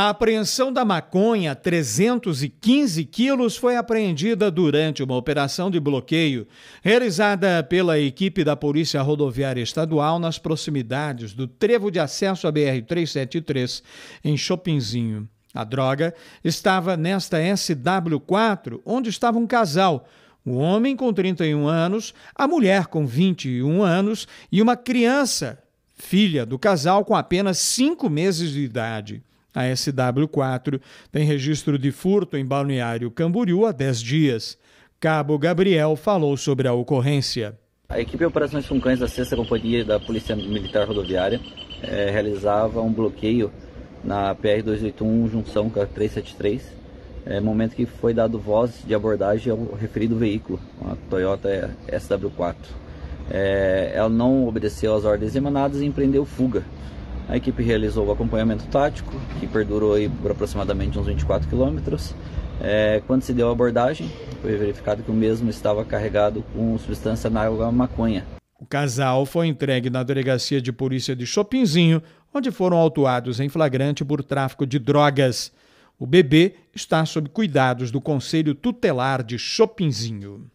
A apreensão da maconha, 315 quilos, foi apreendida durante uma operação de bloqueio realizada pela equipe da Polícia Rodoviária Estadual nas proximidades do trevo de acesso à BR-373, em Chopinzinho. A droga estava nesta SW4, onde estava um casal. O homem com 31 anos, a mulher com 21 anos e uma criança, filha do casal com apenas 5 meses de idade. A SW4 tem registro de furto em Balneário Camboriú há 10 dias. Cabo Gabriel falou sobre a ocorrência. A equipe de operações Funcães da 6 Companhia da Polícia Militar Rodoviária é, realizava um bloqueio na PR-281 junção com a 373, é, eh, momento que foi dado voz de abordagem ao referido veículo, a Toyota SW4. É, eh, ela não obedeceu às ordens emanadas e empreendeu fuga. A equipe realizou o acompanhamento tático, que perdurou aí por aproximadamente uns 24 quilômetros. É, quando se deu a abordagem, foi verificado que o mesmo estava carregado com substância análoga à maconha. O casal foi entregue na delegacia de polícia de Chopinzinho, onde foram autuados em flagrante por tráfico de drogas. O bebê está sob cuidados do Conselho Tutelar de Chopinzinho.